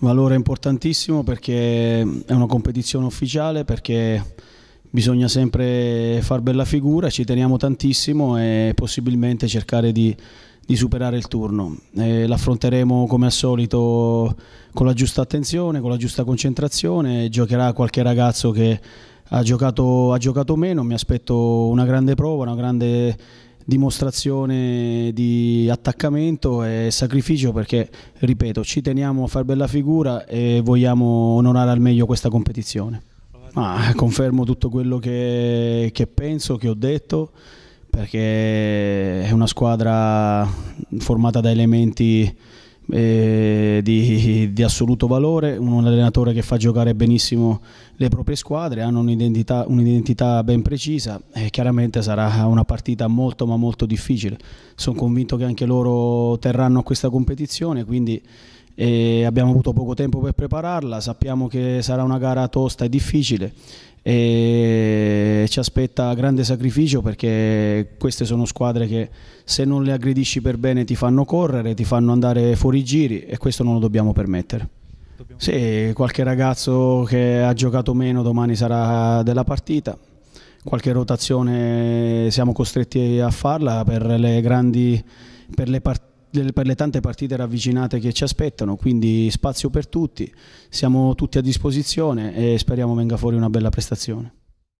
Valore importantissimo perché è una competizione ufficiale, perché bisogna sempre far bella figura, ci teniamo tantissimo e possibilmente cercare di, di superare il turno. Eh, l'affronteremo come al solito con la giusta attenzione, con la giusta concentrazione, giocherà qualche ragazzo che ha giocato, ha giocato meno, mi aspetto una grande prova, una grande dimostrazione di attaccamento e sacrificio perché, ripeto, ci teniamo a far bella figura e vogliamo onorare al meglio questa competizione. Ma confermo tutto quello che, che penso, che ho detto perché è una squadra formata da elementi eh, di, di, assoluto valore, un allenatore che fa giocare benissimo le proprie squadre, hanno un'identità, un ben precisa e chiaramente sarà una partita molto ma molto difficile. Sono convinto che anche loro terranno a questa competizione, quindi eh, abbiamo avuto poco tempo per prepararla, sappiamo che sarà una gara tosta e difficile. E ci aspetta grande sacrificio perché queste sono squadre che se non le aggredisci per bene ti fanno correre, ti fanno andare fuori giri e questo non lo dobbiamo permettere. Dobbiamo... Sì, qualche ragazzo che ha giocato meno domani sarà della partita, qualche rotazione siamo costretti a farla per le, grandi, per le partite per le tante partite ravvicinate che ci aspettano, quindi spazio per tutti, siamo tutti a disposizione e speriamo venga fuori una bella prestazione.